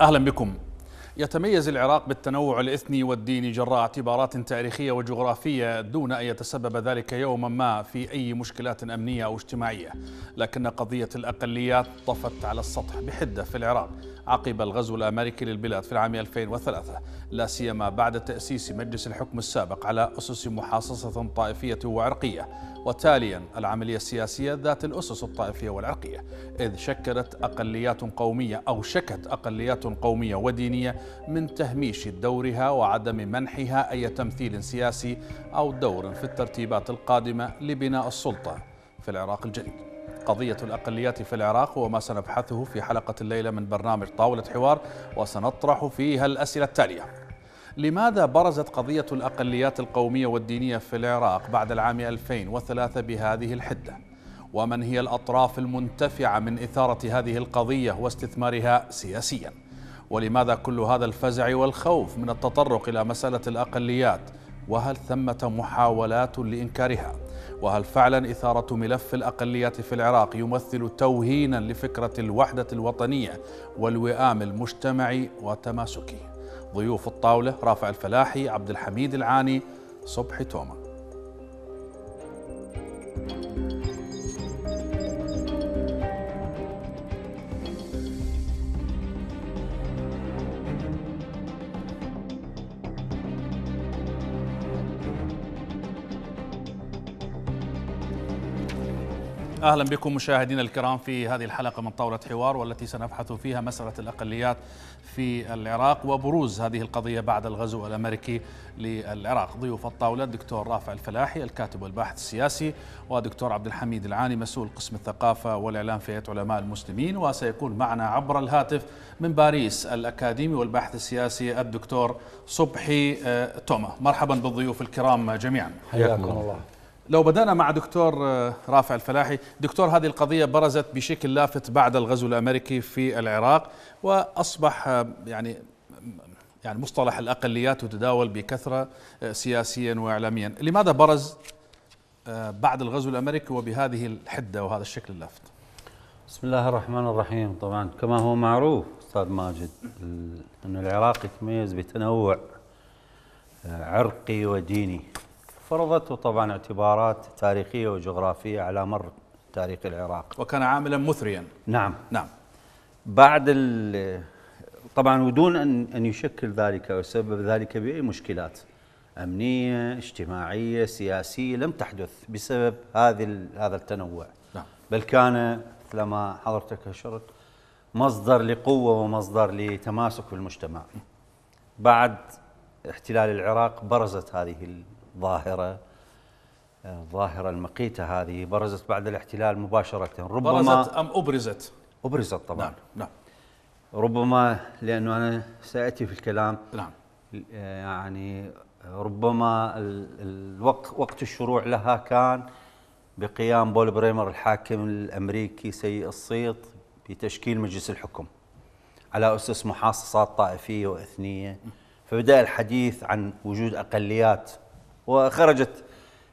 أهلا بكم يتميز العراق بالتنوع الإثني والديني جراء اعتبارات تاريخية وجغرافية دون أن يتسبب ذلك يوما ما في أي مشكلات أمنية أو اجتماعية لكن قضية الأقليات طفت على السطح بحدة في العراق عقب الغزو الأمريكي للبلاد في العام 2003 لا سيما بعد تأسيس مجلس الحكم السابق على أسس محاصصة طائفية وعرقية وتاليا العملية السياسية ذات الأسس الطائفية والعرقية إذ شكلت أقليات قومية أو شكت أقليات قومية ودينية من تهميش دورها وعدم منحها أي تمثيل سياسي أو دور في الترتيبات القادمة لبناء السلطة في العراق الجديد قضية الأقليات في العراق وما سنبحثه في حلقة الليلة من برنامج طاولة حوار وسنطرح فيها الأسئلة التالية لماذا برزت قضية الأقليات القومية والدينية في العراق بعد العام 2003 بهذه الحدة؟ ومن هي الأطراف المنتفعة من إثارة هذه القضية واستثمارها سياسياً؟ ولماذا كل هذا الفزع والخوف من التطرق إلى مسألة الأقليات وهل ثمة محاولات لإنكارها وهل فعلا إثارة ملف الأقليات في العراق يمثل توهينا لفكرة الوحدة الوطنية والوئام المجتمعي وتماسكي ضيوف الطاولة رافع الفلاحي عبد الحميد العاني صبحي توما اهلا بكم مشاهدينا الكرام في هذه الحلقه من طاوله حوار والتي سنبحث فيها مساله الاقليات في العراق وبروز هذه القضيه بعد الغزو الامريكي للعراق، ضيوف الطاوله الدكتور رافع الفلاحي الكاتب والباحث السياسي ودكتور عبد الحميد العاني مسؤول قسم الثقافه والاعلام في هيئه علماء المسلمين وسيكون معنا عبر الهاتف من باريس الاكاديمي والباحث السياسي الدكتور صبحي آه، توما، مرحبا بالضيوف الكرام جميعا. حياكم الله. لو بدأنا مع دكتور آه، رافع الفلاحي دكتور هذه القضية برزت بشكل لافت بعد الغزو الأمريكي في العراق وأصبح آه، يعني يعني مصطلح الأقليات تتداول بكثرة آه، سياسيا وإعلاميا لماذا برز بعد الغزو الأمريكي وبهذه الحدة وهذا الشكل اللافت بسم الله الرحمن الرحيم طبعا كما هو معروف أستاذ ماجد أن العراق يتميز بتنوع عرقي وديني فرضته طبعا اعتبارات تاريخية وجغرافية على مر تاريخ العراق وكان عاملا مثريا نعم نعم بعد طبعا ودون أن, أن يشكل ذلك أو يسبب ذلك بأي مشكلات أمنية اجتماعية سياسية لم تحدث بسبب هذه هذا التنوع نعم. بل كان مثلما حضرتك أشرت مصدر لقوة ومصدر لتماسك في المجتمع بعد احتلال العراق برزت هذه ظاهرة الظاهرة المقيتة هذه برزت بعد الاحتلال مباشرة ربما برزت أم أبرزت أبرزت طبعا نعم, نعم ربما لأنه أنا سأتي في الكلام نعم يعني ربما الوقت وقت الشروع لها كان بقيام بول بريمر الحاكم الأمريكي سيء الصيت بتشكيل مجلس الحكم على أسس محاصصات طائفية وإثنية فبدأ الحديث عن وجود أقليات وخرجت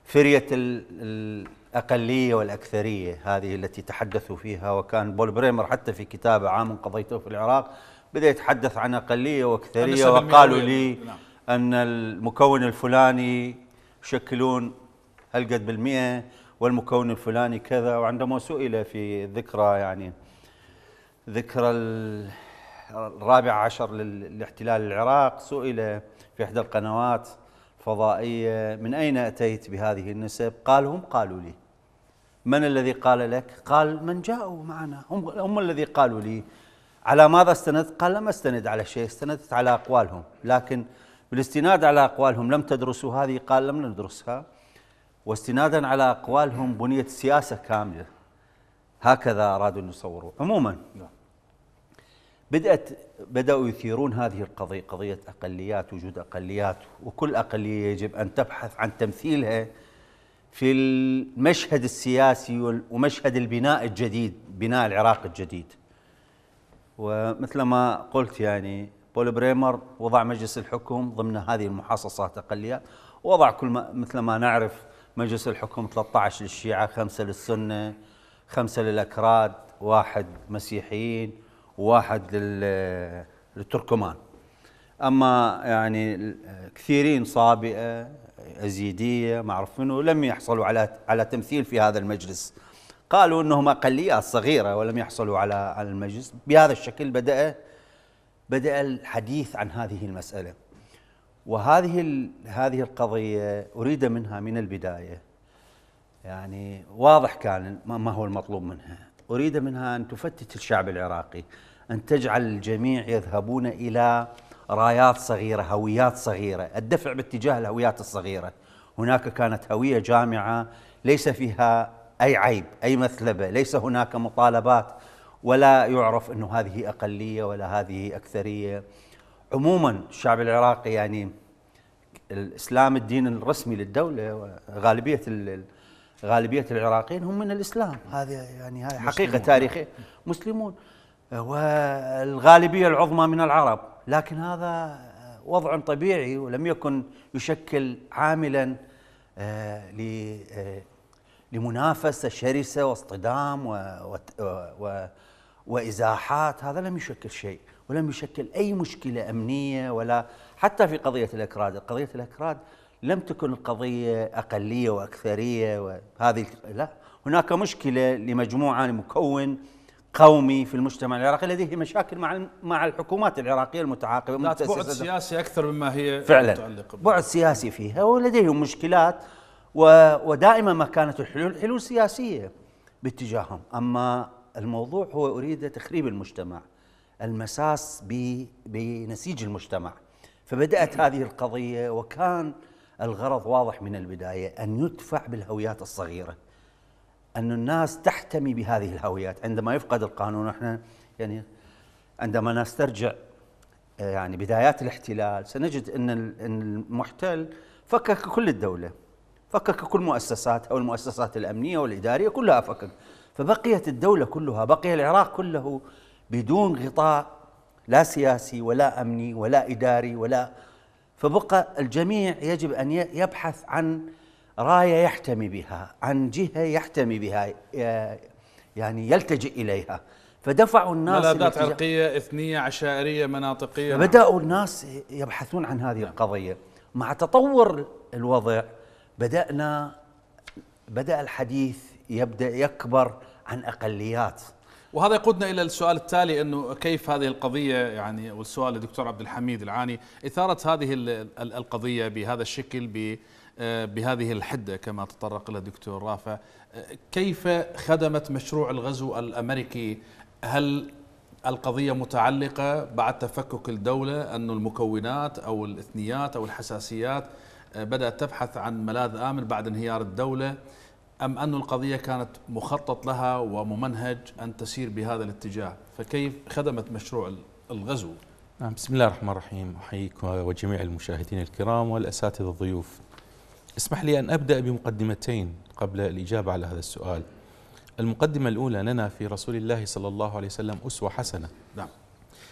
فرية الأقلية والأكثرية هذه التي تحدثوا فيها وكان بول بريمر حتى في كتابه عام قضيته في العراق بدأ يتحدث عن أقلية وأكثرية وقالوا لي نعم. أن المكون الفلاني يشكلون هالقد بالمئة والمكون الفلاني كذا وعندما سئل في ذكرى يعني ذكرى الرابع عشر للاحتلال العراق سئل في إحدى القنوات فضائية من أين أتيت بهذه النسب قال هم قالوا لي من الذي قال لك قال من جاءوا معنا هم, هم الذي قالوا لي على ماذا استندت قال لم استند على شيء استندت على أقوالهم لكن بالاستناد على أقوالهم لم تدرسوا هذه قال لم ندرسها واستنادا على أقوالهم بنيت سياسة كاملة هكذا أرادوا أن يصوروا عموما بدأت بدأوا يثيرون هذه القضية قضية أقليات وجود أقليات وكل أقلية يجب أن تبحث عن تمثيلها في المشهد السياسي ومشهد البناء الجديد بناء العراق الجديد ومثل ما قلت يعني بول بريمر وضع مجلس الحكم ضمن هذه المحاصصات أقليات وضع كل ما مثل ما نعرف مجلس الحكم 13 للشيعة خمسة للسنة خمسة للأكراد واحد مسيحيين وواحد للتركمان اما يعني كثيرين صابئه ازيديه ما اعرف منو لم يحصلوا على على تمثيل في هذا المجلس قالوا انهم اقليات صغيره ولم يحصلوا على على المجلس بهذا الشكل بدا بدا الحديث عن هذه المساله وهذه هذه القضيه اريد منها من البدايه يعني واضح كان ما هو المطلوب منها أريد منها أن تفتت الشعب العراقي أن تجعل الجميع يذهبون إلى رايات صغيرة هويات صغيرة الدفع باتجاه الهويات الصغيرة هناك كانت هوية جامعة ليس فيها أي عيب أي مثلبة ليس هناك مطالبات ولا يعرف أنه هذه أقلية ولا هذه أكثرية عموما الشعب العراقي يعني الإسلام الدين الرسمي للدولة غالبية غالبيه العراقيين هم من الاسلام هذه يعني هاي حقيقه تاريخيه مسلمون والغالبيه العظمى من العرب لكن هذا وضع طبيعي ولم يكن يشكل عاملا آه، آه، لمنافسه شرسه واصطدام وازاحات هذا لم يشكل شيء ولم يشكل اي مشكله امنيه ولا حتى في قضيه الاكراد، قضيه الاكراد لم تكن القضية أقلية وأكثرية وهذه لا هناك مشكلة لمجموعة لمكون قومي في المجتمع العراقي لديه مشاكل مع مع الحكومات العراقيه المتعاقبه بعد سياسي اكثر مما هي فعلا بعد سياسي فيها ولديهم مشكلات ودائما ما كانت الحلول حلول سياسيه باتجاههم اما الموضوع هو اريد تخريب المجتمع المساس بنسيج المجتمع فبدات هذه القضيه وكان الغرض واضح من البداية أن يدفع بالهويات الصغيرة أن الناس تحتمي بهذه الهويات عندما يفقد القانون احنا يعني عندما نسترجع آه، يعني بدايات الاحتلال سنجد ان المحتل فكك كل الدوله فكك كل مؤسساتها والمؤسسات الامنيه والاداريه كلها فكك فبقيت الدوله كلها بقي العراق كله بدون غطاء لا سياسي ولا امني ولا اداري ولا فبقى الجميع يجب أن يبحث عن راية يحتمي بها عن جهة يحتمي بها يعني يلتجئ إليها فدفعوا الناس ملاذات عرقية إثنية عشائرية مناطقية فبداوا نعم. الناس يبحثون عن هذه نعم. القضية مع تطور الوضع بدأنا بدأ الحديث يبدأ يكبر عن أقليات وهذا يقودنا الى السؤال التالي انه كيف هذه القضيه يعني والسؤال للدكتور عبد الحميد العاني اثاره هذه القضيه بهذا الشكل ب آه، بهذه الحده كما تطرق لها الدكتور رافع آه، كيف خدمت مشروع الغزو الامريكي هل القضيه متعلقه بعد تفكك الدوله ان المكونات او الاثنيات او الحساسيات آه، بدات تبحث عن ملاذ امن بعد انهيار الدوله أم أن القضية كانت مخطط لها وممنهج أن تسير بهذا الاتجاه فكيف خدمت مشروع الغزو نعم بسم الله الرحمن الرحيم أحييك وجميع المشاهدين الكرام والأساتذة الضيوف اسمح لي أن أبدأ بمقدمتين قبل الإجابة على هذا السؤال المقدمة الأولى لنا في رسول الله صلى الله عليه وسلم أسوة حسنة نعم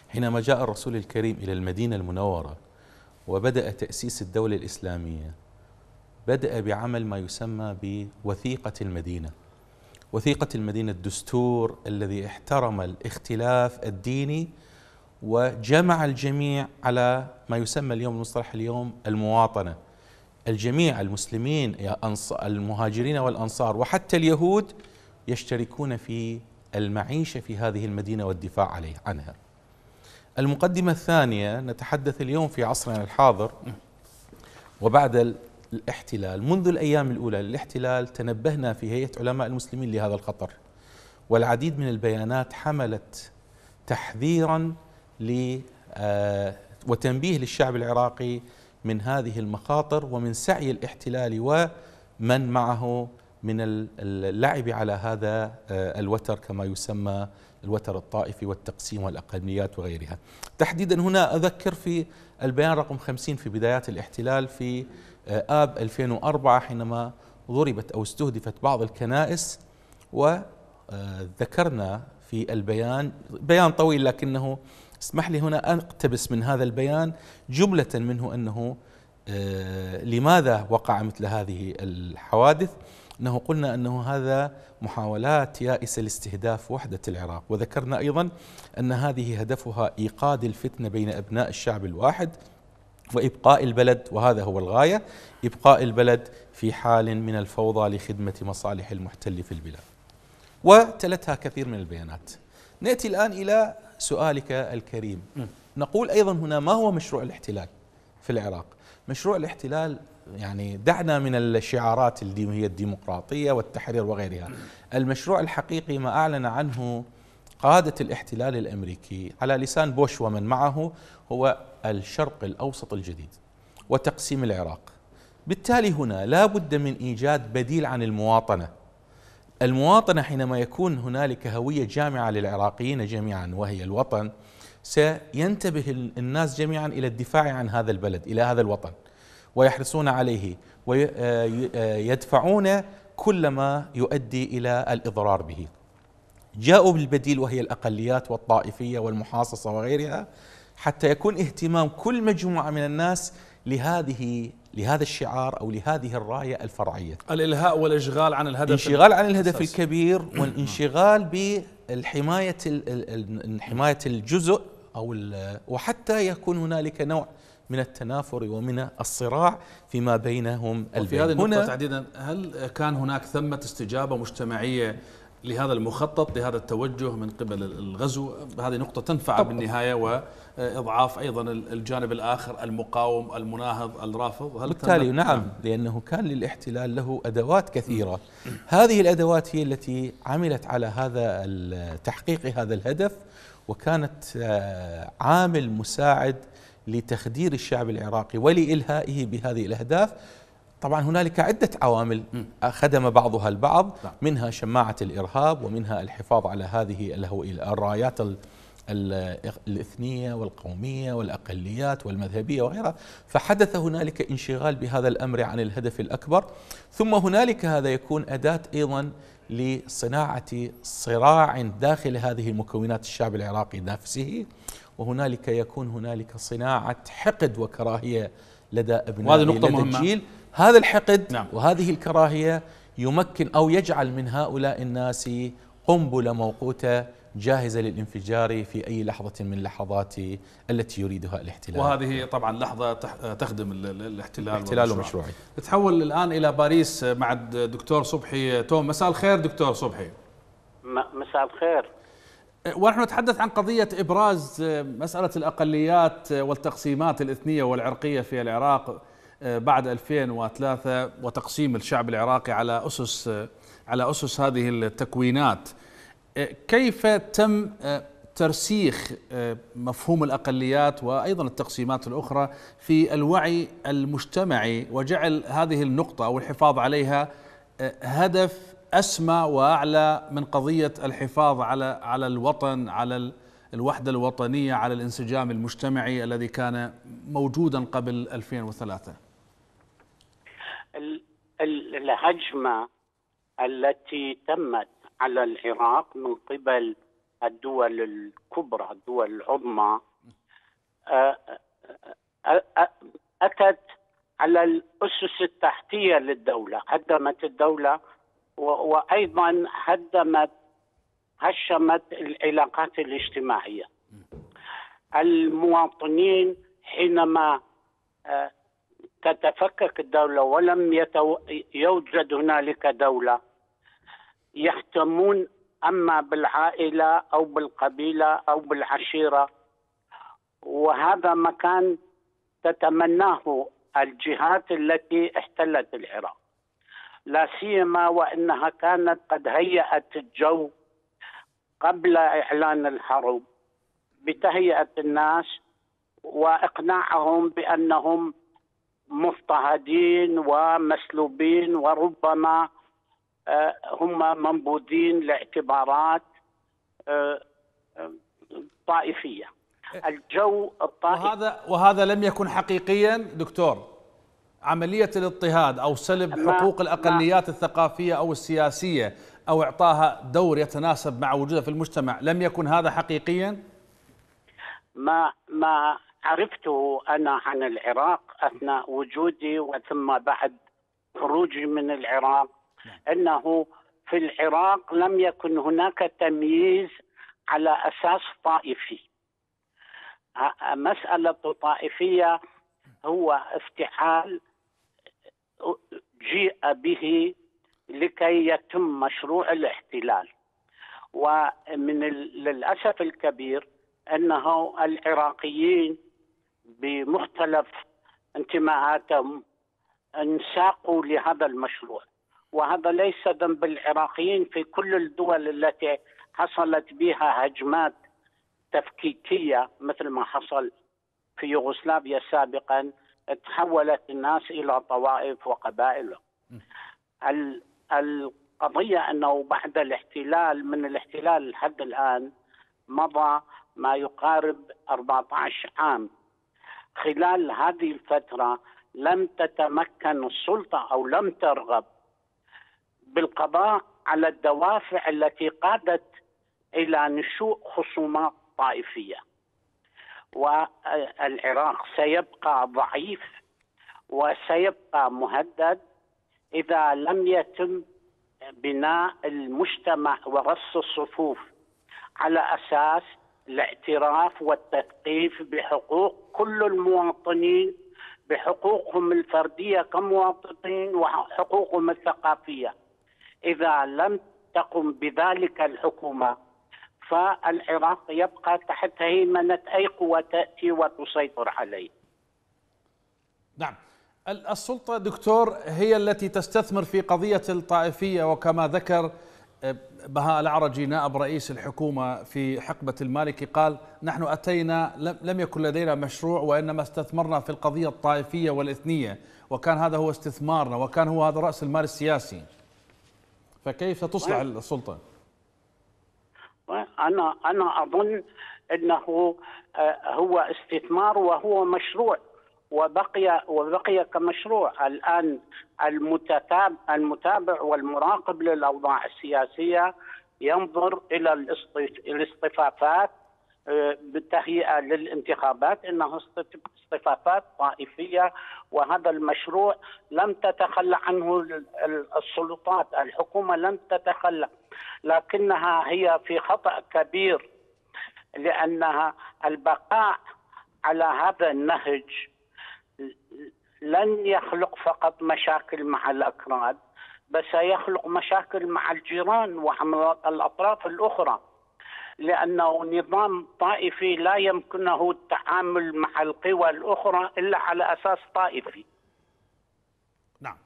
حينما جاء الرسول الكريم إلى المدينة المنورة وبدأ تأسيس الدولة الإسلامية بدأ بعمل ما يسمى بوثيقة المدينة وثيقة المدينة الدستور الذي احترم الاختلاف الديني وجمع الجميع على ما يسمى اليوم المصطلح اليوم المواطنة الجميع المسلمين المهاجرين والأنصار وحتى اليهود يشتركون في المعيشة في هذه المدينة والدفاع عليه عنها المقدمة الثانية نتحدث اليوم في عصرنا الحاضر وبعد الاحتلال منذ الأيام الأولى للاحتلال تنبهنا في هيئة علماء المسلمين لهذا الخطر والعديد من البيانات حملت تحذيرا آه، وتنبيه للشعب العراقي من هذه المخاطر ومن سعي الاحتلال ومن معه من اللعب على هذا آه، الوتر كما يسمى الوتر الطائفي والتقسيم والأقليات وغيرها تحديدا هنا أذكر في البيان رقم 50 في بدايات الاحتلال في آه، آب 2004 حينما ضربت أو استهدفت بعض الكنائس وذكرنا آه، في البيان بيان طويل لكنه اسمح لي هنا أن أقتبس من هذا البيان جملة منه أنه آه، لماذا وقع مثل هذه الحوادث انه قلنا انه هذا محاولات يائسه لاستهداف وحده العراق وذكرنا ايضا ان هذه هدفها ايقاد الفتنه بين ابناء الشعب الواحد وابقاء البلد وهذا هو الغايه ابقاء البلد في حال من الفوضى لخدمه مصالح المحتل في البلاد. وتلتها كثير من البيانات. ناتي الان الى سؤالك الكريم. نقول ايضا هنا ما هو مشروع الاحتلال في العراق؟ مشروع الاحتلال يعني دعنا من الشعارات اللي هي الديمقراطيه والتحرير وغيرها. المشروع الحقيقي ما اعلن عنه قادة الاحتلال الأمريكي على لسان بوش ومن معه هو الشرق الأوسط الجديد وتقسيم العراق بالتالي هنا لا بد من إيجاد بديل عن المواطنة المواطنة حينما يكون هنالك هوية جامعة للعراقيين جميعا وهي الوطن سينتبه الناس جميعا إلى الدفاع عن هذا البلد إلى هذا الوطن ويحرصون عليه ويدفعون آه، آه، كل ما يؤدي إلى الإضرار به جاءوا بالبديل وهي الأقليات والطائفية والمحاصصة وغيرها حتى يكون اهتمام كل مجموعة من الناس لهذه لهذا الشعار أو لهذه الراية الفرعية الإلهاء والإشغال عن الهدف الانشغال عن الهدف الساس. الكبير والانشغال بالحماية حماية الجزء أو وحتى يكون هنالك نوع من التنافر ومن الصراع فيما بينهم البين. وفي هذه النقطة تحديدا هل كان هناك ثمة استجابة مجتمعية لهذا المخطط لهذا التوجه من قبل الغزو هذه نقطة تنفع طبعا. بالنهاية وإضعاف أيضا الجانب الآخر المقاوم المناهض الرافض هل بالتالي نعم،, نعم لأنه كان للاحتلال له أدوات كثيرة هذه الأدوات هي التي عملت على هذا تحقيق هذا الهدف وكانت آه، عامل مساعد لتخدير الشعب العراقي ولإلهائه بهذه الأهداف طبعا هنالك عدة عوامل خدم بعضها البعض نعم. منها شماعة الإرهاب ومنها الحفاظ على هذه الرايات الاثنيه والقوميه والاقليات والمذهبيه وغيرها، فحدث هنالك انشغال بهذا الامر عن الهدف الاكبر، ثم هنالك هذا يكون اداه ايضا لصناعه صراع داخل هذه المكونات الشعب العراقي نفسه، وهنالك يكون هنالك صناعه حقد وكراهيه لدى ابناء وهذه نقطة مهمة. الجيل هذا الحقد نعم. وهذه الكراهية يمكن أو يجعل من هؤلاء الناس قنبلة موقوتة جاهزة للانفجار في أي لحظة من اللحظات التي يريدها الاحتلال وهذه طبعا لحظة تخدم الاحتلال الاحتلال ومشروعه نتحول الآن إلى باريس مع الدكتور صبحي توم مساء الخير دكتور صبحي مساء الخير ونحن نتحدث عن قضية إبراز مسألة الأقليات والتقسيمات الإثنية والعرقية في العراق بعد 2003 وتقسيم الشعب العراقي على أسس على أسس هذه التكوينات كيف تم آه، ترسيخ آه، مفهوم الأقليات وأيضا التقسيمات الأخرى في الوعي المجتمعي وجعل هذه النقطة أو الحفاظ عليها آه، هدف أسمى وأعلى من قضية الحفاظ على على الوطن على الوحدة الوطنية على الانسجام المجتمعي الذي كان موجودا قبل 2003 الهجمه التي تمت على العراق من قبل الدول الكبرى الدول العظمى آه، آه، آه، اتت على الاسس التحتيه للدوله هدمت الدوله وايضا هدمت هشمت العلاقات الاجتماعيه المواطنين حينما تتفكك الدولة ولم يتو... يوجد هنالك دولة يهتمون أما بالعائلة أو بالقبيلة أو بالعشيرة وهذا مكان تتمناه الجهات التي احتلت العراق لا سيما وانها كانت قد هيأت الجو قبل اعلان الحرب بتهيئه الناس واقناعهم بانهم مضطهدين ومسلوبين وربما آه، هم منبوذين لاعتبارات آه، طائفيه الجو الطائفي وهذا وهذا لم يكن حقيقيا دكتور عمليه الاضطهاد او سلب حقوق الاقليات الثقافيه او السياسيه او اعطاها دور يتناسب مع وجودها في المجتمع لم يكن هذا حقيقيا ما ما عرفته انا عن العراق اثناء وجودي وثم بعد خروجي من العراق نعم. انه في العراق لم يكن هناك تمييز على اساس طائفي مساله الطائفية هو افتعال جيء به لكي يتم مشروع الاحتلال ومن للاسف الكبير انه العراقيين بمختلف انتماءاتهم انساقوا لهذا المشروع وهذا ليس ذنب العراقيين في كل الدول التي حصلت بها هجمات تفكيكيه مثل ما حصل في يوغوسلافيا سابقا تحولت الناس الى طوائف وقبائل القضيه انه بعد الاحتلال من الاحتلال لحد الان مضى ما يقارب 14 عام خلال هذه الفترة لم تتمكن السلطة أو لم ترغب بالقضاء على الدوافع التي قادت إلى نشوء خصومات طائفية والعراق سيبقى ضعيف وسيبقى مهدد إذا لم يتم بناء المجتمع ورص الصفوف على أساس الاعتراف والتثقيف بحقوق كل المواطنين بحقوقهم الفرديه كمواطنين وحقوقهم الثقافيه. اذا لم تقم بذلك الحكومه فالعراق يبقى تحت هيمنه اي قوه تاتي وتسيطر عليه. نعم. السلطه دكتور هي التي تستثمر في قضيه الطائفيه وكما ذكر بهاء العرجي نائب رئيس الحكومة في حقبة المالكي قال نحن أتينا لم يكن لدينا مشروع وإنما استثمرنا في القضية الطائفية والإثنية وكان هذا هو استثمارنا وكان هو هذا رأس المال السياسي فكيف تصلح السلطة؟ أنا أنا أظن أنه آه، هو استثمار وهو مشروع وبقي وبقي كمشروع الان المتتابع المتابع والمراقب للاوضاع السياسيه ينظر الى الاصطفافات آه، بالتهيئه للانتخابات انها اصطفافات طائفيه وهذا المشروع لم تتخلى عنه السلطات الحكومه لم تتخلى لكنها هي في خطا كبير لانها البقاء على هذا النهج لن يخلق فقط مشاكل مع الأكراد بس سيخلق مشاكل مع الجيران ومع الأطراف الأخرى لأنه نظام طائفي لا يمكنه التعامل مع القوى الأخرى إلا على أساس طائفي نعم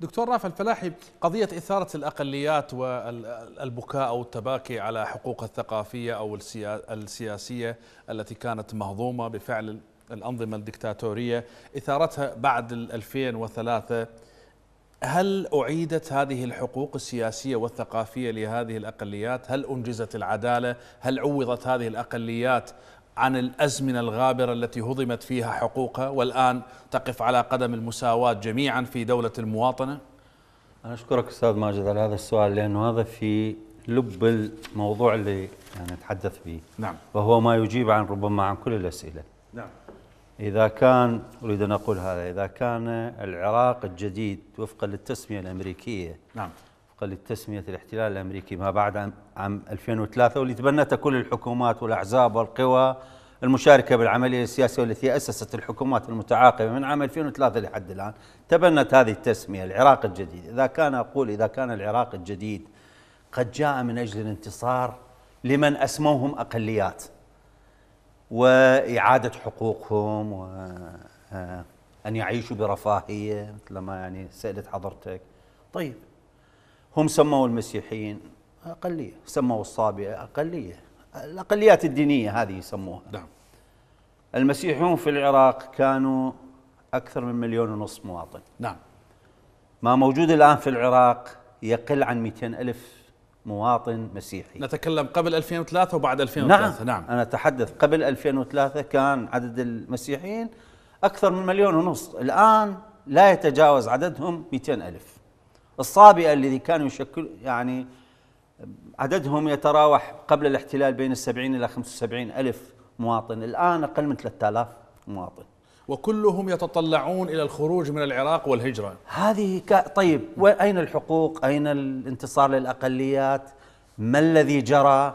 دكتور رافع الفلاحي قضية إثارة الأقليات والبكاء أو التباكي على حقوق الثقافية أو السياسية التي كانت مهضومة بفعل الأنظمة الدكتاتورية إثارتها بعد 2003 هل أعيدت هذه الحقوق السياسية والثقافية لهذه الأقليات؟ هل أنجزت العدالة؟ هل عوضت هذه الأقليات عن الأزمنة الغابرة التي هضمت فيها حقوقها والآن تقف على قدم المساواة جميعا في دولة المواطنة؟ أنا أشكرك أستاذ ماجد على هذا السؤال لأنه هذا في لب الموضوع اللي يعني نتحدث يعني فيه نعم وهو ما يجيب عن ربما عن كل الأسئلة نعم إذا كان أريد أن أقول هذا إذا كان العراق الجديد وفقا للتسمية الأمريكية نعم وفقا للتسمية الاحتلال الأمريكي ما بعد عام 2003 واللي تبنته كل الحكومات والأحزاب والقوى المشاركة بالعملية السياسية والتي أسست الحكومات المتعاقبة من عام 2003 لحد الآن تبنت هذه التسمية العراق الجديد إذا كان أقول إذا كان العراق الجديد قد جاء من أجل الانتصار لمن أسموهم أقليات واعاده حقوقهم وان آه، يعيشوا برفاهيه مثل ما يعني سالت حضرتك طيب هم سموا المسيحيين اقليه سموا الصابئه اقليه الاقليات الدينيه هذه يسموها نعم المسيحيون في العراق كانوا اكثر من مليون ونصف مواطن نعم ما موجود الان في العراق يقل عن 200 الف مواطن مسيحي نتكلم قبل 2003 وبعد 2003 نعم, نعم. أنا أتحدث قبل 2003 كان عدد المسيحيين أكثر من مليون ونص الآن لا يتجاوز عددهم 200 ألف الصابئة الذي كانوا يشكل يعني عددهم يتراوح قبل الاحتلال بين 70 إلى 75 ألف مواطن الآن أقل من 3000 مواطن وكلهم يتطلعون إلى الخروج من العراق والهجرة هذه ك... طيب وأين الحقوق أين الانتصار للأقليات ما الذي جرى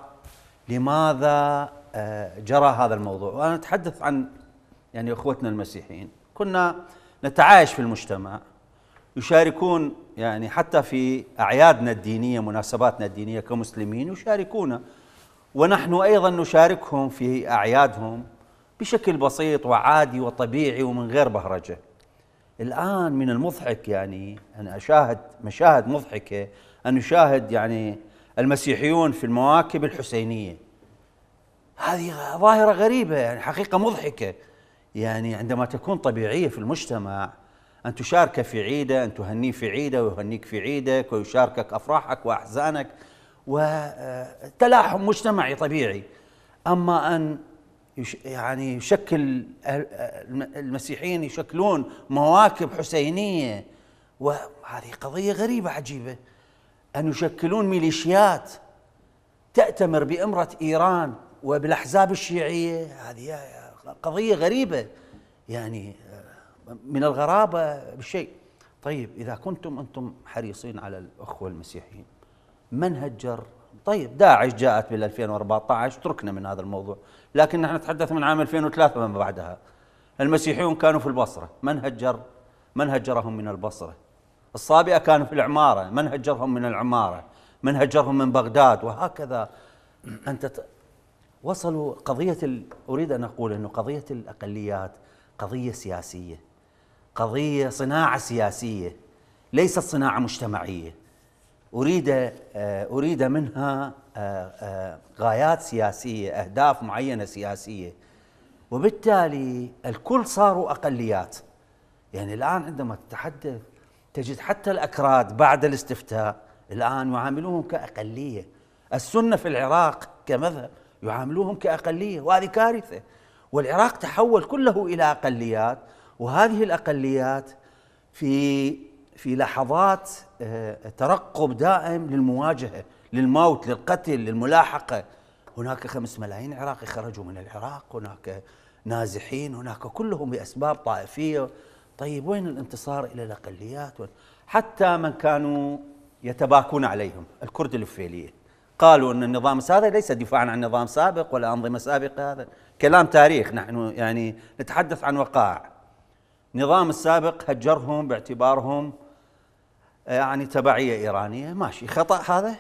لماذا آه، جرى هذا الموضوع وأنا أتحدث عن يعني أخوتنا المسيحيين كنا نتعايش في المجتمع يشاركون يعني حتى في أعيادنا الدينية مناسباتنا الدينية كمسلمين يشاركونا ونحن أيضا نشاركهم في أعيادهم بشكل بسيط وعادي وطبيعي ومن غير بهرجه. الان من المضحك يعني انا اشاهد مشاهد مضحكه ان نشاهد يعني المسيحيون في المواكب الحسينيه. هذه ظاهره غريبه يعني حقيقه مضحكه. يعني عندما تكون طبيعيه في المجتمع أن تشارك في عيدة أن تهنيه في عيدة ويهنيك في عيدك ويشاركك أفراحك وأحزانك وتلاحم آه، مجتمعي طبيعي أما أن يعني يشكل أه-, أه، المسيحيين يشكلون مواكب حسينيه وهذه قضيه غريبه عجيبه ان يشكلون ميليشيات تأتمر بإمرة إيران وبالأحزاب الشيعية هذه قضية غريبة يعني أه، من الغرابة بشيء طيب إذا كنتم أنتم حريصين على الأخوة المسيحيين من هجر طيب داعش جاءت بال 2014 تركنا من هذا الموضوع لكن نحن نتحدث من عام 2003 وما بعدها المسيحيون كانوا في البصرة من هجر من هجرهم من البصرة الصابئة كانوا في العمارة من هجرهم من العمارة من هجرهم من بغداد وهكذا أنت وصلوا قضية ال... أريد أن أقول أنه قضية الأقليات قضية سياسية قضية صناعة سياسية ليست صناعة مجتمعية أريد آه، أريد منها آه، آه، غايات سياسية أهداف معينة سياسية وبالتالي الكل صاروا أقليات يعني الآن عندما تتحدث تجد حتى الأكراد بعد الاستفتاء الآن يعاملوهم كأقلية السنة في العراق كمذهب يعاملوهم كأقلية وهذه كارثة والعراق تحول كله إلى أقليات وهذه الأقليات في في لحظات آه، ترقب دائم للمواجهة للموت للقتل للملاحقة هناك خمس ملايين عراقي خرجوا من العراق هناك نازحين هناك كلهم بأسباب طائفية طيب وين الانتصار إلى الأقليات حتى من كانوا يتباكون عليهم الكرد الفيلية قالوا أن النظام هذا ليس دفاعا عن نظام سابق ولا أنظمة سابقة هذا كلام تاريخ نحن يعني نتحدث عن وقائع نظام السابق هجرهم باعتبارهم يعني تبعيه ايرانيه ماشي خطا هذا؟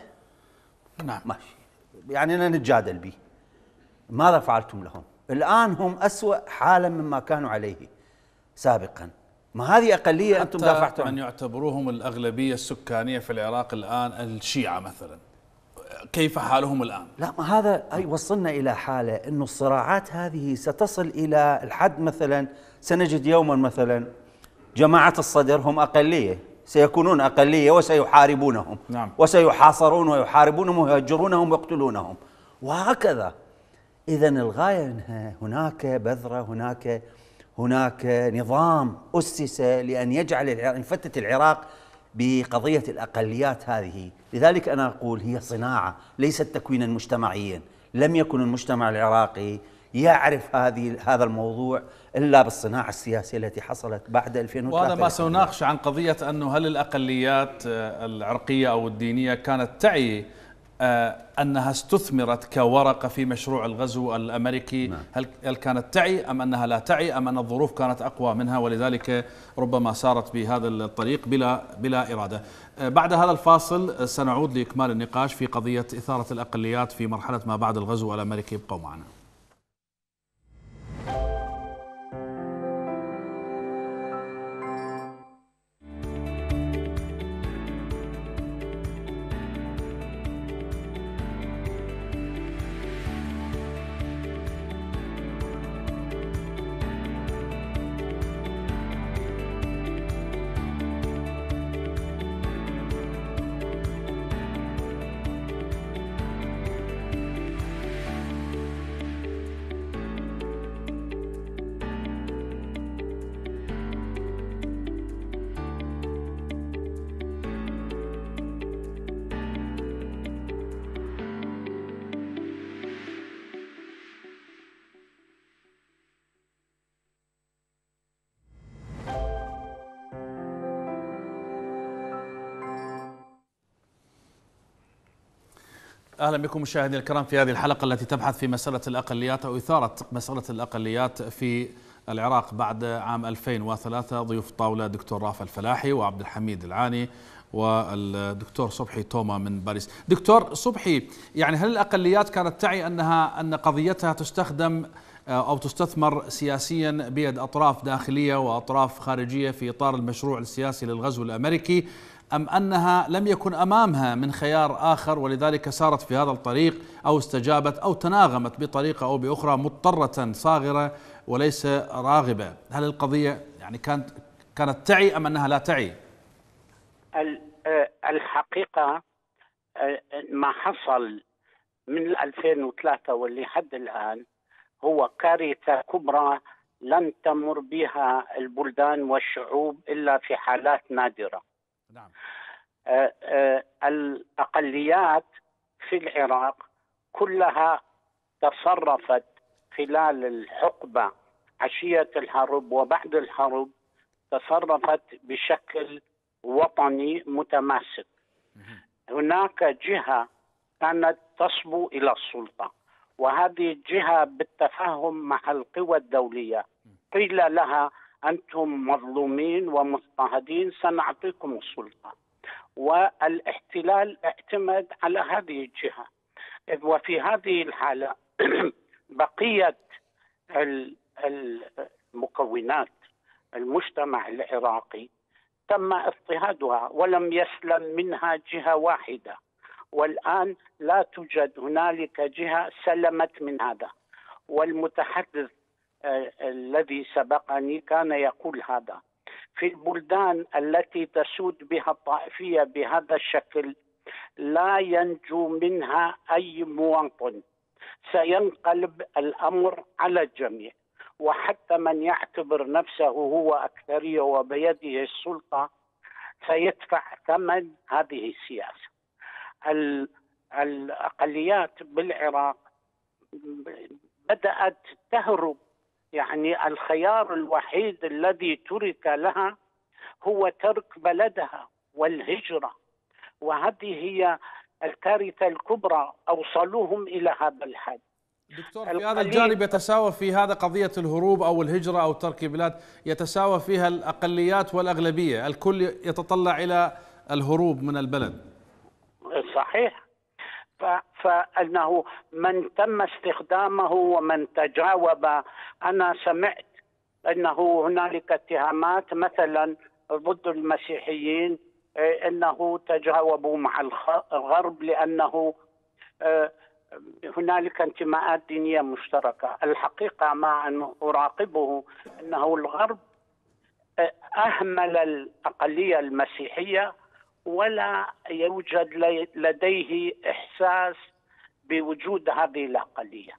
نعم ماشي يعني أنا نتجادل به ماذا فعلتم لهم؟ الان هم اسوء حالا مما كانوا عليه سابقا ما هذه اقليه انتم دافعتم من يعتبروهم الاغلبيه السكانيه في العراق الان الشيعه مثلا كيف حالهم الان؟ لا ما هذا يوصلنا الى حاله انه الصراعات هذه ستصل الى الحد مثلا سنجد يوما مثلا جماعه الصدر هم اقليه سيكونون أقلية وسيحاربونهم نعم. وسيحاصرون ويحاربونهم ويهجرونهم ويقتلونهم وهكذا إذا الغاية هناك بذرة هناك هناك نظام أسس لأن يجعل يفتت العراق بقضية الأقليات هذه لذلك أنا أقول هي صناعة ليست تكوينا مجتمعيا لم يكن المجتمع العراقي يعرف هذه هذا الموضوع الا بالصناعه السياسيه التي حصلت بعد 2003 وهذا ما سنناقش عن قضيه انه هل الاقليات آه، العرقيه او الدينيه كانت تعي آه، انها استثمرت كورقه في مشروع الغزو الامريكي نعم. هل هل كانت تعي ام انها لا تعي ام ان الظروف كانت اقوى منها ولذلك ربما سارت بهذا الطريق بلا بلا اراده آه، بعد هذا الفاصل سنعود لاكمال النقاش في قضيه اثاره الاقليات في مرحله ما بعد الغزو الامريكي ابقوا معنا اهلا بكم مشاهدينا الكرام في هذه الحلقه التي تبحث في مساله الاقليات او اثاره مساله الاقليات في العراق بعد عام 2003 ضيوف الطاوله دكتور رافع الفلاحي وعبد الحميد العاني والدكتور صبحي توما من باريس دكتور صبحي يعني هل الاقليات كانت تعي انها ان قضيتها تستخدم آه، او تستثمر سياسيا بيد اطراف داخليه واطراف خارجيه في اطار المشروع السياسي للغزو الامريكي أم أنها لم يكن أمامها من خيار آخر ولذلك سارت في هذا الطريق أو استجابت أو تناغمت بطريقة أو بأخرى مضطرة صاغرة وليس راغبة هل القضية يعني كانت كانت تعي أم أنها لا تعي آه، الحقيقة آه، ما حصل من 2003 ولحد الآن هو كارثة كبرى لم تمر بها البلدان والشعوب إلا في حالات نادرة نعم آه، آه، الأقليات في العراق كلها تصرفت خلال الحقبة عشية الحرب وبعد الحرب تصرفت بشكل وطني متماسك هناك جهة كانت تصبو إلى السلطة وهذه الجهة بالتفاهم مع القوى الدولية قيل لها أنتم مظلومين ومضطهدين سنعطيكم السلطة والاحتلال اعتمد على هذه الجهة إذ وفي هذه الحالة بقية المكونات المجتمع العراقي تم اضطهادها ولم يسلم منها جهة واحدة والآن لا توجد هنالك جهة سلمت من هذا والمتحدث آه، الذي سبقني كان يقول هذا في البلدان التي تسود بها الطائفيه بهذا الشكل لا ينجو منها اي مواطن سينقلب الامر على الجميع وحتى من يعتبر نفسه هو اكثريه وبيده السلطه سيدفع ثمن هذه السياسه. الاقليات بالعراق بدات تهرب يعني الخيار الوحيد الذي ترك لها هو ترك بلدها والهجره وهذه هي الكارثه الكبرى اوصلوهم الى هذا الحد دكتور في هذا الجانب يتساوى في هذا قضية الهروب أو الهجرة أو ترك البلاد يتساوى فيها الأقليات والأغلبية الكل يتطلع إلى الهروب من البلد صحيح فأنه من تم استخدامه ومن تجاوب أنا سمعت أنه هنالك اتهامات مثلا ضد المسيحيين إيه، أنه تجاوبوا مع الغرب لأنه إيه، هنالك انتماءات دينية مشتركة الحقيقة ما أن أراقبه أنه الغرب إيه، أهمل الأقلية المسيحية ولا يوجد لديه إحساس بوجود هذه الأقلية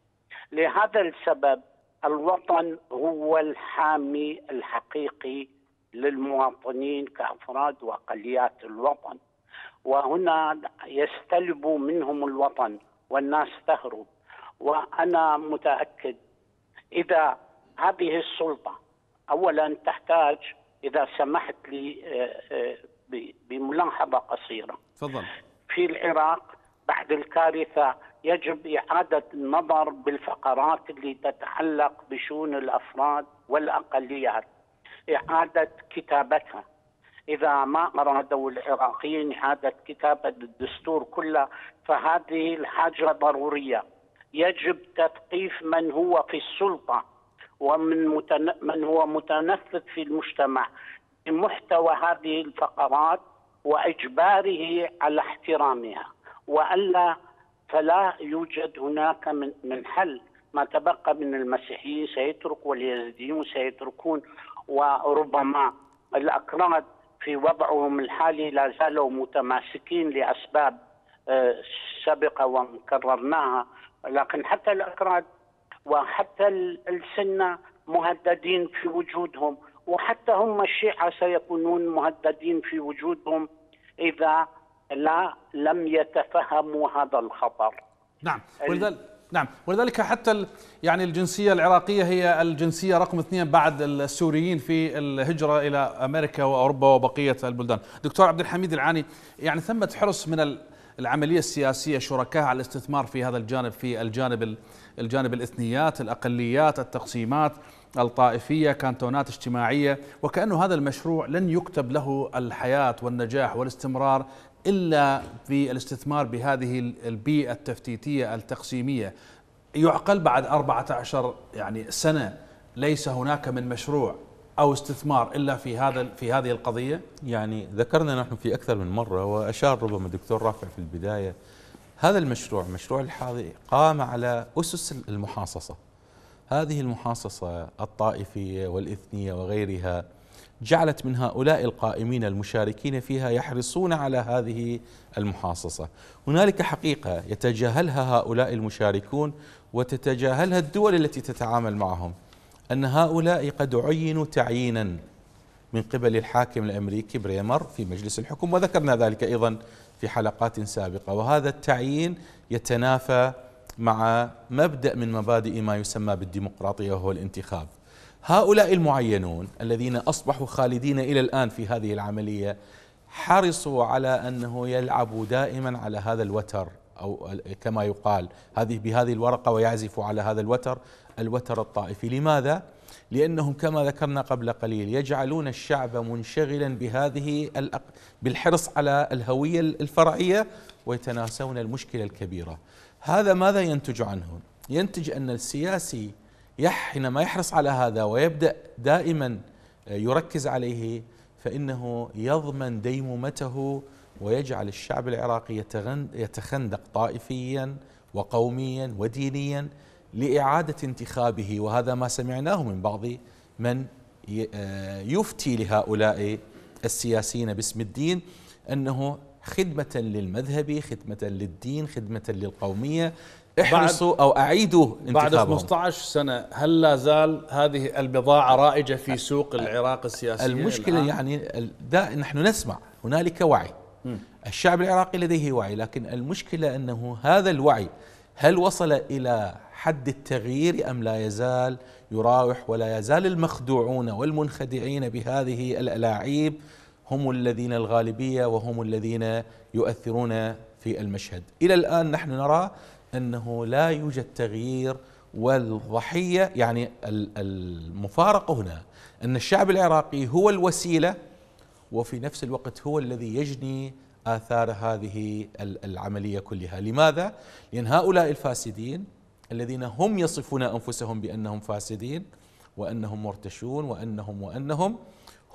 لهذا السبب الوطن هو الحامي الحقيقي للمواطنين كأفراد وأقليات الوطن وهنا يستلب منهم الوطن والناس تهرب وأنا متأكد إذا هذه السلطة أولا تحتاج إذا سمحت لي آه، آه، بملاحظة قصيرة تفضل في العراق بعد الكارثة يجب إعادة النظر بالفقرات اللي تتعلق بشؤون الأفراد والأقليات إعادة كتابتها إذا ما أرادوا العراقيين إعادة كتابة الدستور كله فهذه الحاجة ضرورية يجب تثقيف من هو في السلطة ومن متن... من هو متنفذ في المجتمع بمحتوى هذه الفقرات وإجباره على احترامها وألا فلا يوجد هناك من من حل ما تبقى من المسيحيين سيترك واليزيديون سيتركون وربما الاكراد في وضعهم الحالي لا زالوا متماسكين لاسباب آه، سابقه وكررناها لكن حتى الاكراد وحتى السنه مهددين في وجودهم وحتى هم الشيعه سيكونون مهددين في وجودهم اذا لا لم يتفهموا هذا الخطر نعم ولذلك نعم ولذلك حتى يعني الجنسيه العراقيه هي الجنسيه رقم اثنين بعد السوريين في الهجره الى امريكا واوروبا وبقيه البلدان. دكتور عبد الحميد العاني يعني ثمه حرص من العمليه السياسيه شركاء على الاستثمار في هذا الجانب في الجانب الجانب الاثنيات، الاقليات، التقسيمات الطائفيه، كانتونات اجتماعيه، وكانه هذا المشروع لن يكتب له الحياه والنجاح والاستمرار إلا بالاستثمار بهذه البيئة التفتيتية التقسيمية يعقل بعد 14 يعني سنة ليس هناك من مشروع أو استثمار إلا في هذا في هذه القضية يعني ذكرنا نحن في أكثر من مرة وأشار ربما الدكتور رافع في البداية هذا المشروع مشروع الحاضي قام على أسس المحاصصة هذه المحاصصة الطائفية والإثنية وغيرها جعلت من هؤلاء القائمين المشاركين فيها يحرصون على هذه المحاصصة هنالك حقيقة يتجاهلها هؤلاء المشاركون وتتجاهلها الدول التي تتعامل معهم أن هؤلاء قد عينوا تعيينا من قبل الحاكم الأمريكي بريمر في مجلس الحكم وذكرنا ذلك أيضا في حلقات سابقة وهذا التعيين يتنافى مع مبدأ من مبادئ ما يسمى بالديمقراطية وهو الانتخاب هؤلاء المعينون الذين أصبحوا خالدين إلى الآن في هذه العملية حرصوا على أنه يلعبوا دائما على هذا الوتر أو كما يقال هذه بهذه الورقة ويعزفوا على هذا الوتر الوتر الطائفي لماذا؟ لأنهم كما ذكرنا قبل قليل يجعلون الشعب منشغلا بهذه بالحرص على الهوية الفرعية ويتناسون المشكلة الكبيرة هذا ماذا ينتج عنه؟ ينتج أن السياسي حينما يحرص على هذا ويبدأ دائما آه، يركز عليه فإنه يضمن ديمومته ويجعل الشعب العراقي يتخندق طائفيا وقوميا ودينيا لإعادة انتخابه وهذا ما سمعناه من بعض من آه، يفتي لهؤلاء السياسيين باسم الدين أنه خدمة للمذهب خدمة للدين خدمة للقومية احرصوا او اعيدوا بعد 15 سنه هل لا زال هذه البضاعه رائجه في سوق العراق السياسي المشكله الآن؟ يعني دا نحن نسمع هنالك وعي م. الشعب العراقي لديه وعي لكن المشكله انه هذا الوعي هل وصل الى حد التغيير ام لا يزال يراوح ولا يزال المخدوعون والمنخدعين بهذه الالاعيب هم الذين الغالبيه وهم الذين يؤثرون في المشهد الى الان نحن نرى انه لا يوجد تغيير والضحيه يعني المفارقه هنا ان الشعب العراقي هو الوسيله وفي نفس الوقت هو الذي يجني اثار هذه العمليه كلها، لماذا؟ لان هؤلاء الفاسدين الذين هم يصفون انفسهم بانهم فاسدين وانهم مرتشون وانهم وانهم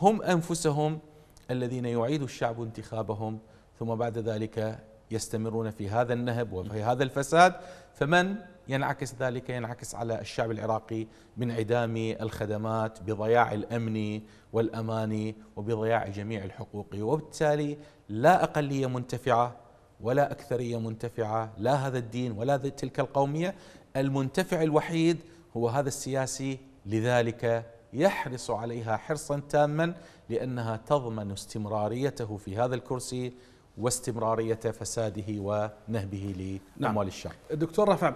هم انفسهم الذين يعيد الشعب انتخابهم ثم بعد ذلك يستمرون في هذا النهب وفي هذا الفساد فمن ينعكس ذلك ينعكس على الشعب العراقي من عدام الخدمات بضياع الامن والامان وبضياع جميع الحقوق وبالتالي لا اقليه منتفعه ولا اكثريه منتفعه لا هذا الدين ولا تلك القوميه المنتفع الوحيد هو هذا السياسي لذلك يحرص عليها حرصا تاما لانها تضمن استمراريته في هذا الكرسي واستمرارية فساده ونهبه لأموال نعم. الشعب دكتور رفع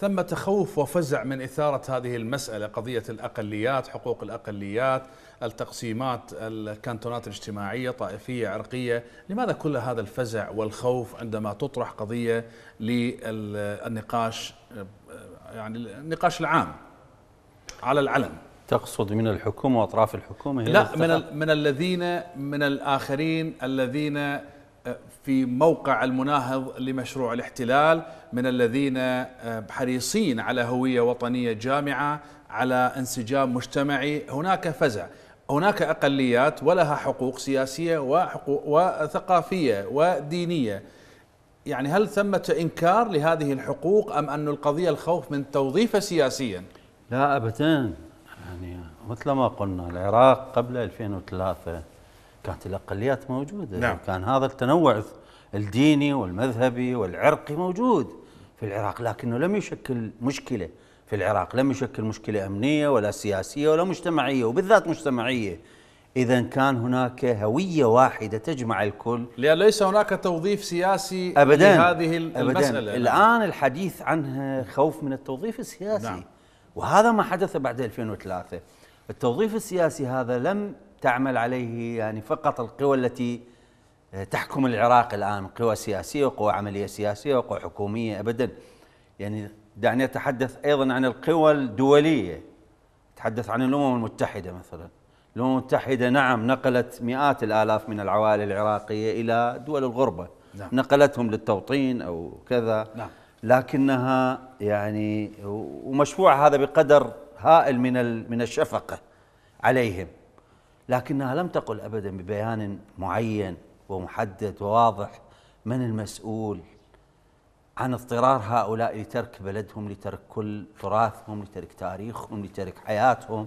ثم تخوف وفزع من إثارة هذه المسألة قضية الأقليات حقوق الأقليات التقسيمات الكانتونات الاجتماعية طائفية عرقية لماذا كل هذا الفزع والخوف عندما تطرح قضية للنقاش يعني النقاش العام على العلن تقصد من الحكومة وأطراف الحكومة هي لا من, من الذين من الآخرين الذين في موقع المناهض لمشروع الاحتلال من الذين آه، حريصين على هويه وطنيه جامعه على انسجام مجتمعي هناك فزع هناك اقليات ولها حقوق سياسيه وحقوق وثقافيه ودينيه يعني هل ثمة إنكار لهذه الحقوق أم أن القضية الخوف من توظيفه سياسيا؟ لا أبدا يعني مثل ما قلنا العراق قبل 2003 كانت الاقليات موجوده نعم. كان هذا التنوع الديني والمذهبي والعرقي موجود في العراق لكنه لم يشكل مشكله في العراق لم يشكل مشكله امنيه ولا سياسيه ولا مجتمعيه وبالذات مجتمعيه اذا كان هناك هويه واحده تجمع الكل ليس هناك توظيف سياسي ابدا لهذه المساله أبداً. نعم. الان الحديث عنها خوف من التوظيف السياسي نعم. وهذا ما حدث بعد 2003 التوظيف السياسي هذا لم تعمل عليه يعني فقط القوى التي آه، تحكم العراق الآن قوى سياسية وقوى عملية سياسية وقوى حكومية أبدا يعني دعني أتحدث أيضا عن القوى الدولية أتحدث عن الأمم المتحدة مثلا الأمم المتحدة نعم نقلت مئات الآلاف من العوائل العراقية إلى دول الغربة نعم. نقلتهم للتوطين أو كذا نعم. لكنها يعني ومشفوع هذا بقدر هائل من من الشفقة عليهم لكنها لم تقل ابدا ببيان معين ومحدد وواضح من المسؤول عن اضطرار هؤلاء لترك بلدهم لترك كل تراثهم لترك تاريخهم لترك حياتهم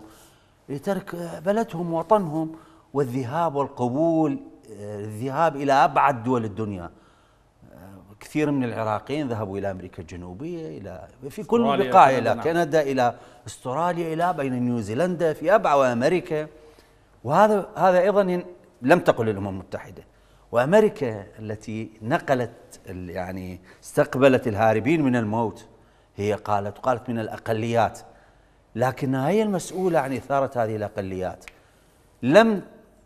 لترك بلدهم وطنهم والذهاب والقبول آه، الذهاب إلى أبعد دول الدنيا آه، كثير من العراقيين ذهبوا إلى أمريكا الجنوبية إلى في كل بقاع إلى نعم. كندا إلى أستراليا إلى بين نيوزيلندا في أبعد أمريكا وهذا هذا ايضا لم تقل الامم المتحده وامريكا التي نقلت يعني استقبلت الهاربين من الموت هي قالت قالت من الاقليات لكنها هي المسؤوله عن اثاره هذه الاقليات لم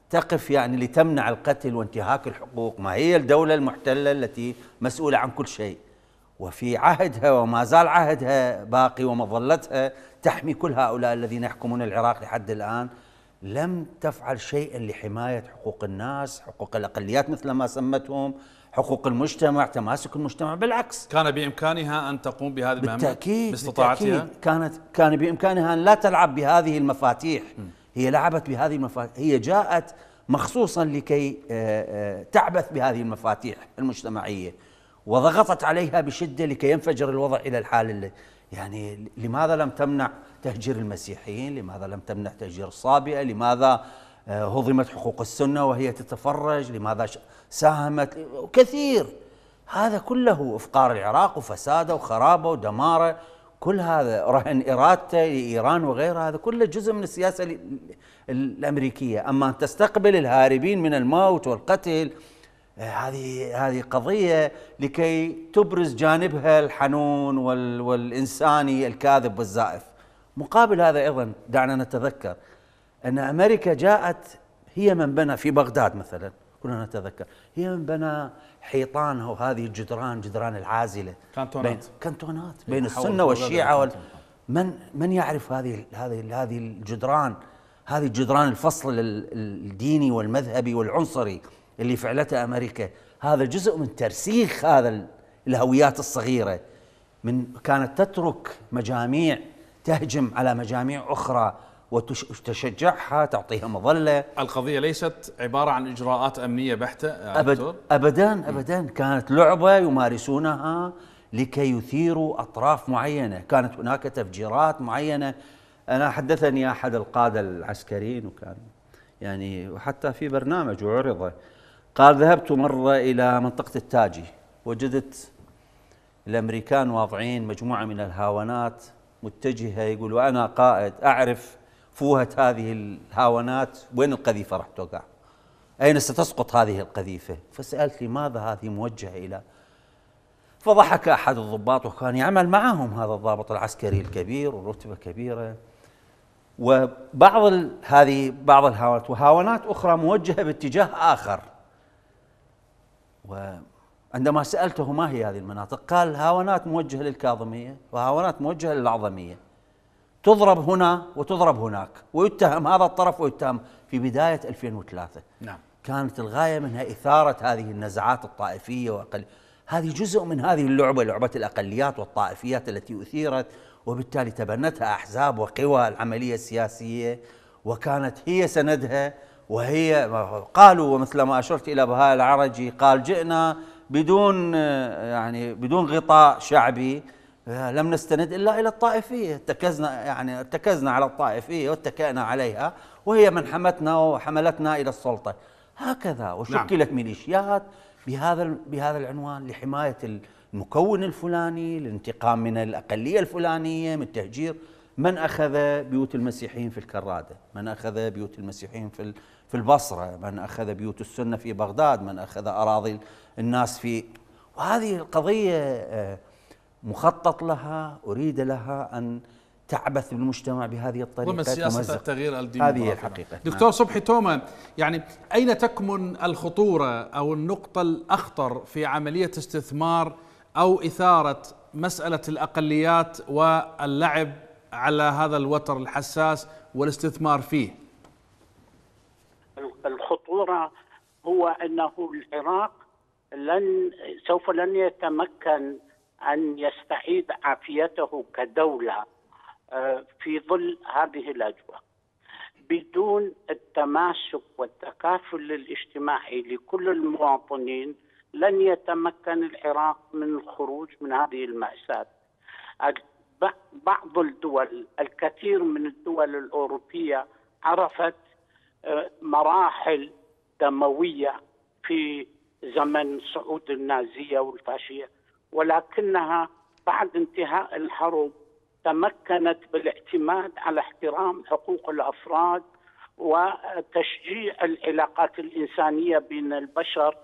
تقف يعني لتمنع القتل وانتهاك الحقوق ما هي الدوله المحتله التي مسؤوله عن كل شيء وفي عهدها وما زال عهدها باقي ومظلتها تحمي كل هؤلاء الذين يحكمون العراق لحد الان لم تفعل شيئا لحماية حقوق الناس حقوق الأقليات مثل ما سمتهم حقوق المجتمع تماسك المجتمع بالعكس كان بإمكانها أن تقوم بهذه المهمة بالتأكيد باستطاعتها بالتأكيد كانت كان بإمكانها أن لا تلعب بهذه المفاتيح هي لعبت بهذه المفاتيح هي جاءت مخصوصا لكي آه، آه، تعبث بهذه المفاتيح المجتمعية وضغطت عليها بشدة لكي ينفجر الوضع إلى الحال يعني لماذا لم تمنع تهجير المسيحيين لماذا لم تمنع تهجير الصابئة لماذا آه، هضمت حقوق السنة وهي تتفرج لماذا ساهمت كثير هذا كله إفقار العراق وفساده وخرابه ودماره كل هذا رهن إرادته لإيران وغيرها هذا كله جزء من السياسة الأمريكية أما أن تستقبل الهاربين من الموت والقتل آه، هذه هذه قضيه لكي تبرز جانبها الحنون والانساني الكاذب والزائف مقابل هذا ايضا دعنا نتذكر ان امريكا جاءت هي من بنى في بغداد مثلا كنا نتذكر هي من بنى حيطانها وهذه الجدران جدران العازله كانتونات بين كانتونات بين السنه والشيعه وال من من يعرف هذه هذه هذه الجدران هذه الجدران الفصل الديني والمذهبي والعنصري اللي فعلته امريكا هذا جزء من ترسيخ هذا الهويات الصغيره من كانت تترك مجاميع تهجم على مجاميع اخرى وتشجعها تعطيها مظله القضيه ليست عباره عن اجراءات امنيه بحته أبد ابدا ابدا كانت لعبه يمارسونها لكي يثيروا اطراف معينه كانت هناك تفجيرات معينه انا حدثني احد القاده العسكريين وكان يعني وحتى في برنامج وعرضه قال ذهبت مرة إلى منطقة التاجي وجدت الأمريكان واضعين مجموعة من الهاونات متجهة يقول وأنا قائد أعرف فوهة هذه الهاونات وين القذيفة راح توقع أين ستسقط هذه القذيفة فسألت لماذا هذه موجهة إلى فضحك أحد الضباط وكان يعمل معهم هذا الضابط العسكري الكبير ورتبة كبيرة وبعض هذه بعض الهاونات وهاونات أخرى موجهة باتجاه آخر وعندما سألته ما هي هذه المناطق قال هاونات موجهة للكاظمية وهاونات موجهة للعظمية تضرب هنا وتضرب هناك ويتهم هذا الطرف ويتهم في بداية 2003 نعم كانت الغاية منها إثارة هذه النزعات الطائفية وأقل هذه جزء من هذه اللعبة لعبة الأقليات والطائفيات التي أثيرت وبالتالي تبنتها أحزاب وقوى العملية السياسية وكانت هي سندها وهي قالوا ومثل ما أشرت إلى بهاء العرجي قال جئنا بدون يعني بدون غطاء شعبي لم نستند إلا إلى الطائفية ارتكزنا يعني ارتكزنا على الطائفية واتكأنا عليها وهي من حمتنا وحملتنا إلى السلطة هكذا وشكلت نعم. ميليشيات بهذا بهذا العنوان لحماية المكون الفلاني للانتقام من الأقلية الفلانية من تهجير من أخذ بيوت المسيحيين في الكرادة من أخذ بيوت المسيحيين في في البصرة من أخذ بيوت السنة في بغداد من أخذ أراضي الناس في وهذه القضية آه، مخطط لها أريد لها أن تعبث بالمجتمع بهذه الطريقة ضمن سياسة التغيير الديمقراطي هذه هي الحقيقة نعم. دكتور صبحي توما يعني أين تكمن الخطورة أو النقطة الأخطر في عملية استثمار أو إثارة مسألة الأقليات واللعب على هذا الوتر الحساس والاستثمار فيه هو انه العراق لن سوف لن يتمكن ان يستعيد عافيته كدوله آه، في ظل هذه الاجواء بدون التماسك والتكافل الاجتماعي لكل المواطنين لن يتمكن العراق من الخروج من هذه المأساة بعض الدول الكثير من الدول الأوروبية عرفت آه، مراحل دموية في زمن صعود النازية والفاشية ولكنها بعد انتهاء الحرب تمكنت بالاعتماد على احترام حقوق الافراد وتشجيع العلاقات الانسانيه بين البشر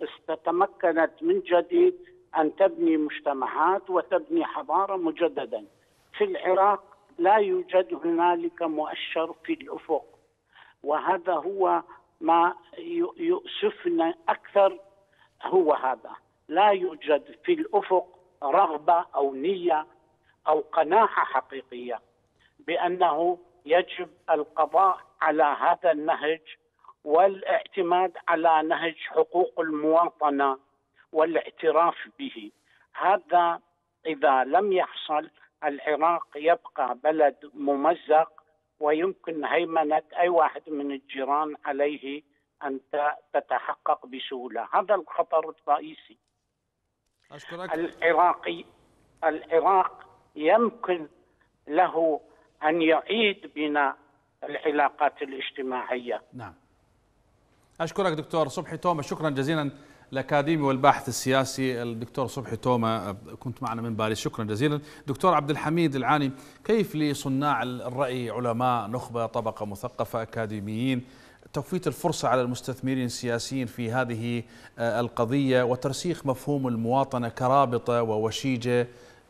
استتمكنت من جديد ان تبني مجتمعات وتبني حضاره مجددا. في العراق لا يوجد هنالك مؤشر في الافق وهذا هو ما يؤسفنا اكثر هو هذا لا يوجد في الافق رغبه او نيه او قناعه حقيقيه بانه يجب القضاء على هذا النهج والاعتماد على نهج حقوق المواطنه والاعتراف به هذا اذا لم يحصل العراق يبقى بلد ممزق ويمكن هيمنة أي واحد من الجيران عليه أن تتحقق بسهولة هذا الخطر الرئيسي أشكرك. العراقي العراق يمكن له أن يعيد بناء العلاقات الاجتماعية نعم أشكرك دكتور صبحي توما شكرا جزيلا الأكاديمي والباحث السياسي الدكتور صبحي توما كنت معنا من باريس شكرا جزيلا دكتور عبد الحميد العاني كيف لصناع الرأي علماء نخبة طبقة مثقفة أكاديميين توفيت الفرصة على المستثمرين السياسيين في هذه آه، القضية وترسيخ مفهوم المواطنة كرابطة ووشيجة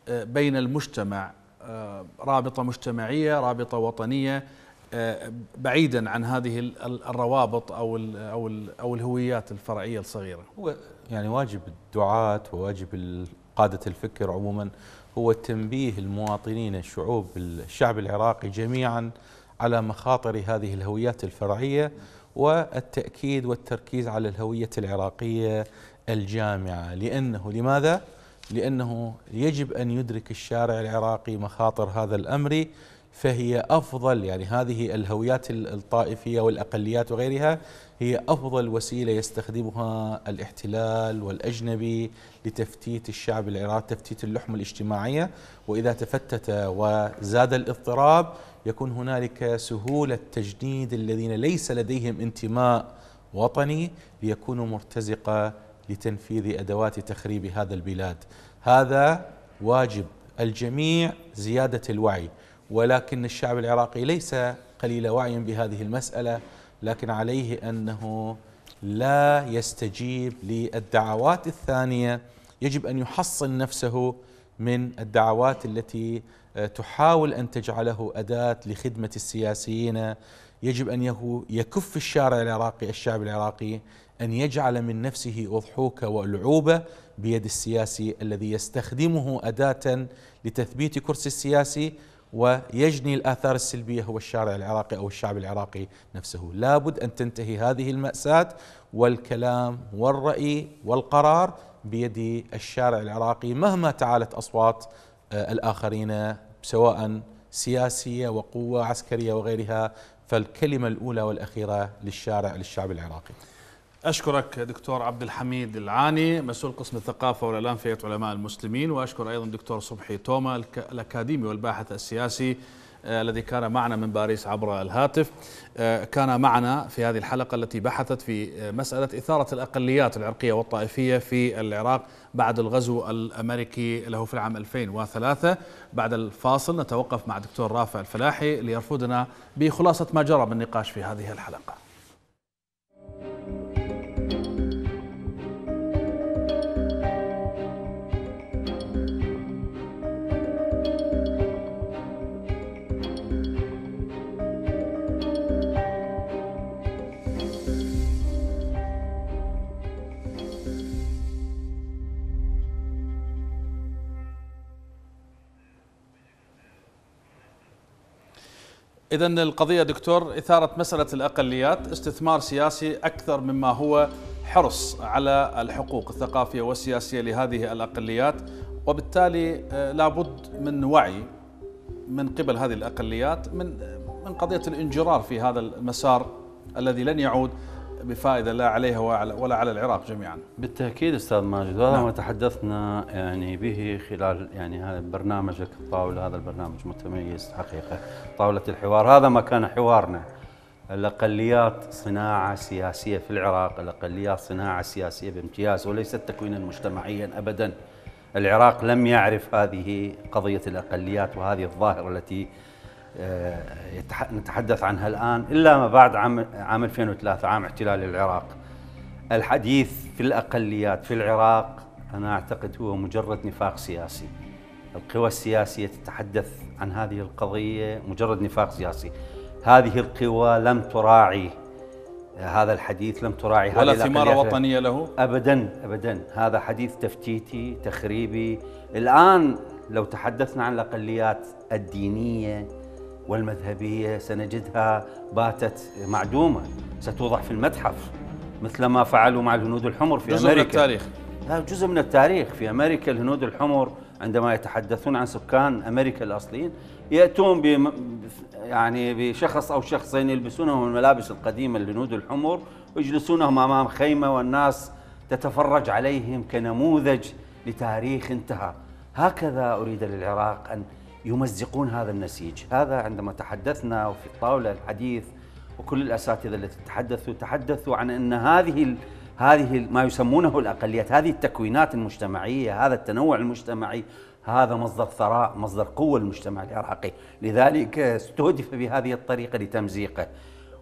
آه، بين المجتمع آه، رابطة مجتمعية رابطة وطنية آه، بعيدا عن هذه الروابط او الـ او الـ او الهويات الفرعيه الصغيره. هو يعني واجب الدعاة وواجب قاده الفكر عموما هو تنبيه المواطنين الشعوب الشعب العراقي جميعا على مخاطر هذه الهويات الفرعيه والتاكيد والتركيز على الهويه العراقيه الجامعه لانه لماذا؟ لانه يجب ان يدرك الشارع العراقي مخاطر هذا الامر فهي أفضل يعني هذه الهويات الطائفية والأقليات وغيرها هي أفضل وسيلة يستخدمها الاحتلال والأجنبي لتفتيت الشعب العراقي تفتيت اللحمة الاجتماعية وإذا تفتت وزاد الاضطراب يكون هنالك سهولة تجنيد الذين ليس لديهم انتماء وطني ليكونوا مرتزقة لتنفيذ أدوات تخريب هذا البلاد هذا واجب الجميع زيادة الوعي ولكن الشعب العراقي ليس قليل وعي بهذه المسألة لكن عليه أنه لا يستجيب للدعوات الثانية يجب أن يحصن نفسه من الدعوات التي آه، تحاول أن تجعله أداة لخدمة السياسيين يجب أن يكف الشارع العراقي الشعب العراقي أن يجعل من نفسه أضحوكة والعوبة بيد السياسي الذي يستخدمه أداة لتثبيت كرسي السياسي ويجني الآثار السلبية هو الشارع العراقي أو الشعب العراقي نفسه لابد أن تنتهي هذه المأساة والكلام والرأي والقرار بيد الشارع العراقي مهما تعالت أصوات آه، الآخرين سواء سياسية وقوة عسكرية وغيرها فالكلمة الأولى والأخيرة للشارع للشعب العراقي أشكرك دكتور عبد الحميد العاني مسؤول قسم الثقافة والإعلام في هيئة علماء المسلمين وأشكر أيضا دكتور صبحي توما الأكاديمي والباحث السياسي آه، الذي كان معنا من باريس عبر الهاتف آه، كان معنا في هذه الحلقة التي بحثت في آه، مسألة إثارة الأقليات العرقية والطائفية في العراق بعد الغزو الأمريكي له في العام 2003 بعد الفاصل نتوقف مع دكتور رافع الفلاحي ليرفدنا بخلاصة ما جرى من النقاش في هذه الحلقة إذا القضية دكتور إثارة مسألة الأقليات استثمار سياسي أكثر مما هو حرص على الحقوق الثقافية والسياسية لهذه الأقليات وبالتالي آه، لابد من وعي من قبل هذه الأقليات من آه، من قضية الانجرار في هذا المسار الذي لن يعود بفائده لا عليها ولا على العراق جميعا. بالتاكيد استاذ ماجد وهذا نعم. ما تحدثنا يعني به خلال يعني هذا برنامجك الطاوله هذا البرنامج متميز حقيقه طاوله الحوار هذا ما كان حوارنا الاقليات صناعه سياسيه في العراق الاقليات صناعه سياسيه بامتياز وليست تكوينا مجتمعيا ابدا. العراق لم يعرف هذه قضيه الاقليات وهذه الظاهره التي نتحدث عنها الآن إلا ما بعد عام, عام 2003 عام احتلال العراق الحديث في الأقليات في العراق أنا أعتقد هو مجرد نفاق سياسي القوى السياسية تتحدث عن هذه القضية مجرد نفاق سياسي هذه القوى لم تراعي هذا الحديث لم تراعي ولا ثمار وطنية له؟ أبدا أبدا هذا حديث تفتيتي تخريبي الآن لو تحدثنا عن الأقليات الدينية والمذهبية سنجدها باتت معدومة ستوضع في المتحف مثل ما فعلوا مع الهنود الحمر في جزء أمريكا من التاريخ لا جزء من التاريخ في أمريكا الهنود الحمر عندما يتحدثون عن سكان أمريكا الأصليين يأتون ب يعني بشخص أو شخصين يلبسونهم الملابس القديمة الهنود الحمر ويجلسونهم أمام خيمة والناس تتفرج عليهم كنموذج لتاريخ انتهى هكذا أريد للعراق أن يمزقون هذا النسيج هذا عندما تحدثنا وفي الطاولة الحديث وكل الأساتذة التي تحدثوا تحدثوا عن أن هذه هذه ما يسمونه الأقليات هذه التكوينات المجتمعية هذا التنوع المجتمعي هذا مصدر ثراء مصدر قوة المجتمع العراقي لذلك استهدف بهذه الطريقة لتمزيقه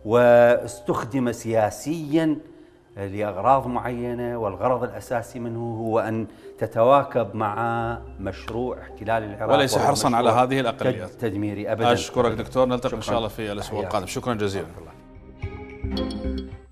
واستخدم سياسيا لأغراض معينة والغرض الأساسي منه هو أن تتواكب مع مشروع احتلال العراق وليس حرصا على هذه الاقليات تدميري ابدا اشكرك دكتور نلتقي ان شاء الله في الاسبوع القادم شكرا جزيلا